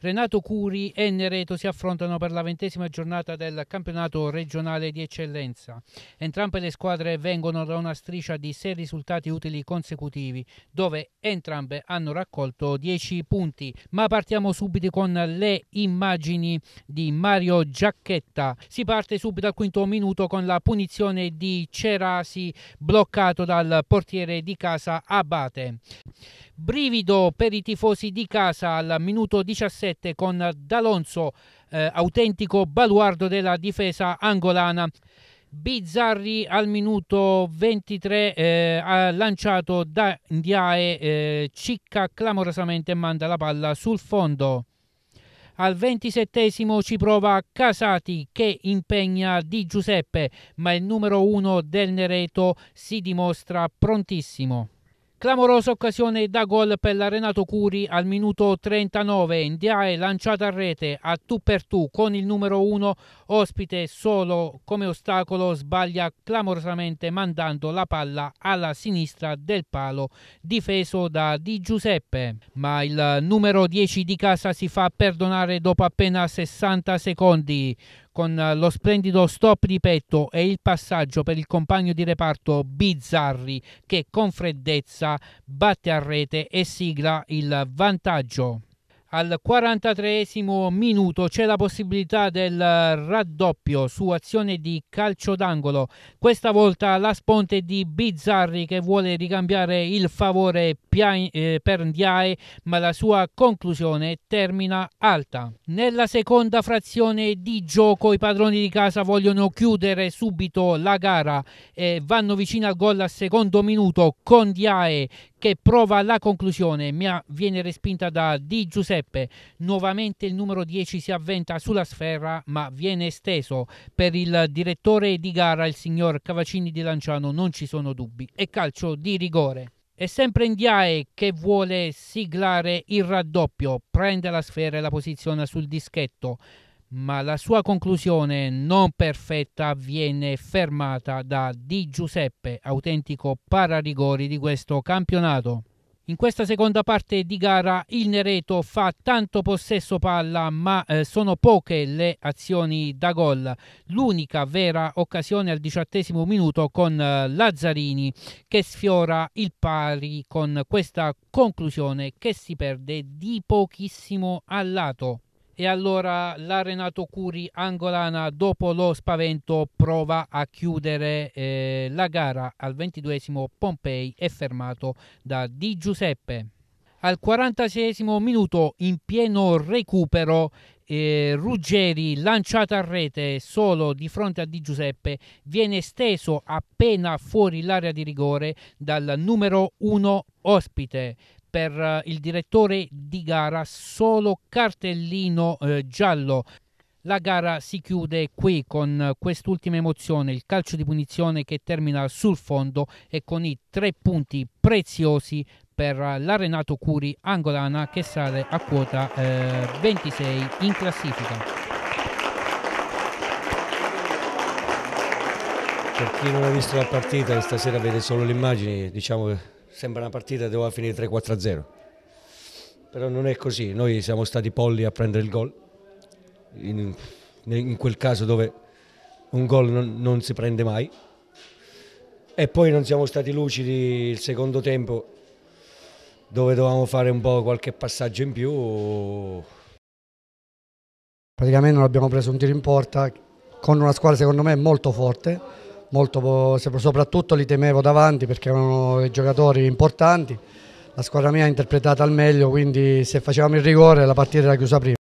Renato Curi e Nereto si affrontano per la ventesima giornata del campionato regionale di eccellenza. Entrambe le squadre vengono da una striscia di sei risultati utili consecutivi, dove entrambe hanno raccolto dieci punti. Ma partiamo subito con le immagini di Mario Giacchetta. Si parte subito al quinto minuto con la punizione di Cerasi bloccato dal portiere di casa Abate. Brivido per i tifosi di casa al minuto 17 con D'Alonso, eh, autentico baluardo della difesa angolana. Bizzarri al minuto 23 eh, lanciato da Ndiae, eh, cicca clamorosamente e manda la palla sul fondo. Al ventisettesimo ci prova Casati che impegna Di Giuseppe, ma il numero uno del Nereto si dimostra prontissimo. Clamorosa occasione da gol per l'Arenato Curi al minuto 39. Ndiae lanciata a rete a tu per tu con il numero 1 ospite solo come ostacolo sbaglia clamorosamente mandando la palla alla sinistra del palo difeso da Di Giuseppe. Ma il numero 10 di casa si fa perdonare dopo appena 60 secondi con eh, lo splendido stop di petto e il passaggio per il compagno di reparto Bizzarri che con freddezza batte a rete e sigla il vantaggio. Al 43 minuto c'è la possibilità del raddoppio su azione di calcio d'angolo. Questa volta la sponte di Bizzarri che vuole ricambiare il favore eh, per Ndiae, ma la sua conclusione termina alta. Nella seconda frazione di gioco i padroni di casa vogliono chiudere subito la gara e vanno vicino al gol al secondo minuto con Ndiae che prova la conclusione, Mia viene respinta da Di Giuseppe, nuovamente il numero 10 si avventa sulla sfera, ma viene esteso, per il direttore di gara il signor Cavacini di Lanciano non ci sono dubbi, è calcio di rigore. È sempre Indiae che vuole siglare il raddoppio, prende la sfera e la posiziona sul dischetto, ma la sua conclusione non perfetta viene fermata da Di Giuseppe, autentico pararigori di questo campionato. In questa seconda parte di gara il Nereto fa tanto possesso palla ma eh, sono poche le azioni da gol. L'unica vera occasione al diciottesimo minuto con eh, Lazzarini che sfiora il pari con questa conclusione che si perde di pochissimo al lato. E allora la Renato Curi angolana dopo lo spavento prova a chiudere eh, la gara al 22esimo Pompei è fermato da Di Giuseppe. Al 46esimo minuto in pieno recupero eh, Ruggeri lanciato a rete solo di fronte a Di Giuseppe viene steso appena fuori l'area di rigore dal numero 1 ospite per eh, il direttore di gara solo cartellino eh, giallo. La gara si chiude qui con quest'ultima emozione, il calcio di punizione che termina sul fondo e con i tre punti preziosi per l'Arenato Curi Angolana che sale a quota eh, 26 in classifica. Per chi non ha visto la partita, stasera vede solo le immagini, diciamo sembra una partita che doveva finire 3-4-0. Però non è così, noi siamo stati polli a prendere il gol, in, in quel caso dove un gol non, non, si prende mai. E poi non siamo stati lucidi il secondo tempo, dove dovevamo fare un po' qualche passaggio in più. Praticamente non abbiamo preso un tiro in porta con una squadra secondo me molto forte molto, soprattutto li temevo davanti perché erano dei giocatori importanti, la squadra mia ha interpretato al meglio, quindi se facevamo il rigore la partita era chiusa prima.